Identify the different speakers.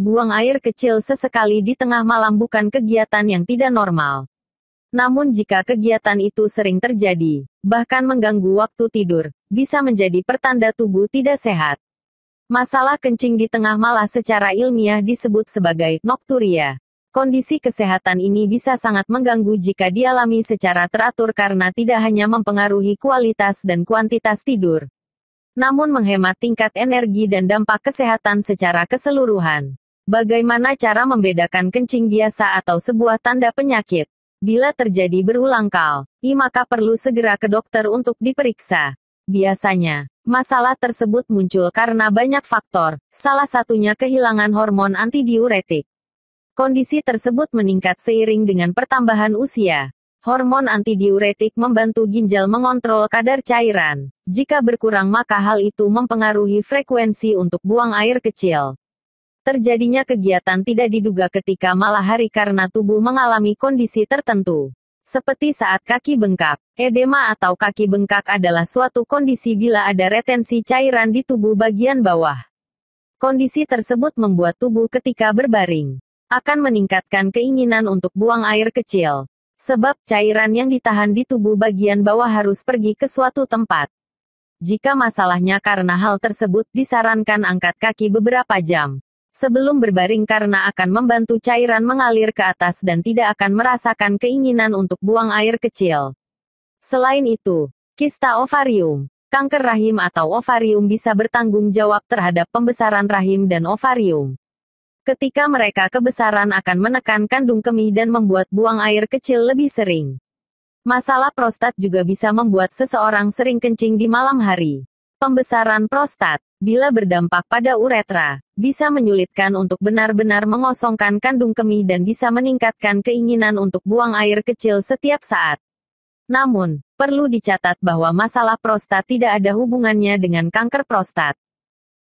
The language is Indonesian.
Speaker 1: buang air kecil sesekali di tengah malam bukan kegiatan yang tidak normal. Namun jika kegiatan itu sering terjadi, bahkan mengganggu waktu tidur, bisa menjadi pertanda tubuh tidak sehat. Masalah kencing di tengah malam secara ilmiah disebut sebagai nokturia. Kondisi kesehatan ini bisa sangat mengganggu jika dialami secara teratur karena tidak hanya mempengaruhi kualitas dan kuantitas tidur, namun menghemat tingkat energi dan dampak kesehatan secara keseluruhan. Bagaimana cara membedakan kencing biasa atau sebuah tanda penyakit? Bila terjadi berulang kali, maka perlu segera ke dokter untuk diperiksa. Biasanya, masalah tersebut muncul karena banyak faktor, salah satunya kehilangan hormon antidiuretik. Kondisi tersebut meningkat seiring dengan pertambahan usia. Hormon antidiuretik membantu ginjal mengontrol kadar cairan. Jika berkurang maka hal itu mempengaruhi frekuensi untuk buang air kecil terjadinya kegiatan tidak diduga ketika malah hari karena tubuh mengalami kondisi tertentu. Seperti saat kaki bengkak, edema atau kaki bengkak adalah suatu kondisi bila ada retensi cairan di tubuh bagian bawah. Kondisi tersebut membuat tubuh ketika berbaring akan meningkatkan keinginan untuk buang air kecil, sebab cairan yang ditahan di tubuh bagian bawah harus pergi ke suatu tempat. Jika masalahnya karena hal tersebut, disarankan angkat kaki beberapa jam sebelum berbaring karena akan membantu cairan mengalir ke atas dan tidak akan merasakan keinginan untuk buang air kecil. Selain itu, kista ovarium, kanker rahim atau ovarium bisa bertanggung jawab terhadap pembesaran rahim dan ovarium. Ketika mereka kebesaran akan menekan kandung kemih dan membuat buang air kecil lebih sering. Masalah prostat juga bisa membuat seseorang sering kencing di malam hari. Pembesaran prostat, bila berdampak pada uretra, bisa menyulitkan untuk benar-benar mengosongkan kandung kemih dan bisa meningkatkan keinginan untuk buang air kecil setiap saat. Namun, perlu dicatat bahwa masalah prostat tidak ada hubungannya dengan kanker prostat.